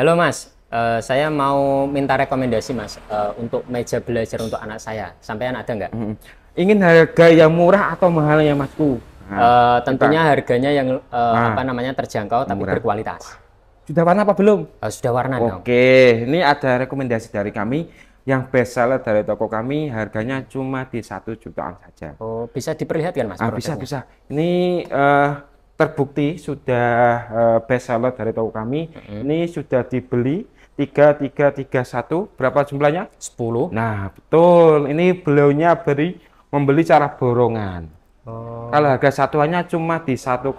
Halo Mas, uh, saya mau minta rekomendasi Mas uh, untuk meja belajar untuk anak saya. Sampai Sampaian ada nggak? Hmm. Ingin harga yang murah atau mahalnya Masku? Eh, nah, uh, tentunya kita... harganya yang uh, nah, apa namanya terjangkau tapi murah. berkualitas. Sudah warna apa belum? Uh, sudah warna. Oke, okay. ini ada rekomendasi dari kami yang best seller dari toko kami harganya cuma di satu jutaan saja. Oh, bisa diperlihatkan mas? Ah, bisa bisa. Ini uh, terbukti sudah uh, best seller dari tahu kami. Mm-hmm. Ini sudah dibeli 3331. Berapa jumlahnya? 10. Nah, betul. Ini beliaunya beri membeli cara borongan. Oh. Kalau harga satuannya cuma di 1,1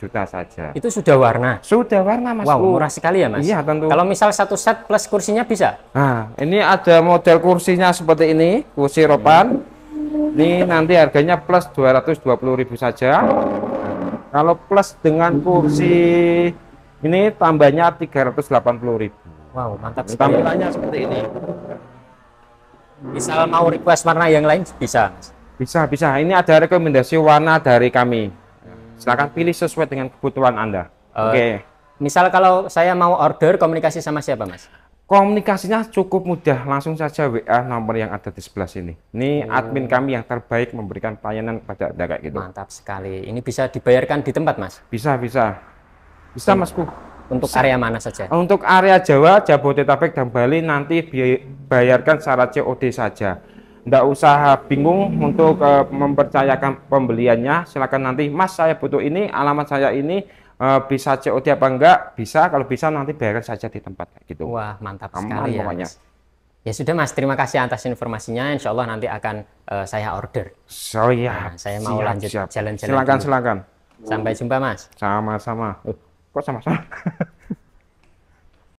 juta saja. Itu sudah warna? Sudah warna, Mas. Wow, murah sekali ya, Mas. Iya, tentu. Kalau misal satu set plus kursinya bisa? Nah, ini ada model kursinya seperti ini, kursi ropan. Ini nanti harganya plus 220.000 saja. Kalau plus dengan kursi ini tambahnya ribu. Wow, mantap sekali. Tampilannya seperti ini. Misal mau request warna yang lain bisa. Bisa, bisa. Ini ada rekomendasi warna dari kami. silahkan pilih sesuai dengan kebutuhan Anda. Uh, Oke. Okay. Misal kalau saya mau order komunikasi sama siapa, Mas? komunikasinya cukup mudah langsung saja WA nomor yang ada di sebelah sini ini hmm. admin kami yang terbaik memberikan pelayanan kepada anda kayak gitu mantap sekali ini bisa dibayarkan di tempat mas bisa bisa bisa hmm. masku untuk bisa. area mana saja untuk area Jawa Jabodetabek dan Bali nanti bayarkan secara COD saja ndak usah bingung untuk uh, mempercayakan pembeliannya silakan nanti mas saya butuh ini alamat saya ini E, bisa COD apa enggak? Bisa, kalau bisa nanti beres saja di tempat gitu. Wah, mantap Aman, sekali ya. Pokoknya. Ya sudah Mas, terima kasih atas informasinya. Insya Allah nanti akan uh, saya order. So, ya. Nah, saya mau siap, lanjut jalan-jalan. Silakan, silakan. Sampai jumpa Mas. Sama-sama. Uh, kok sama-sama?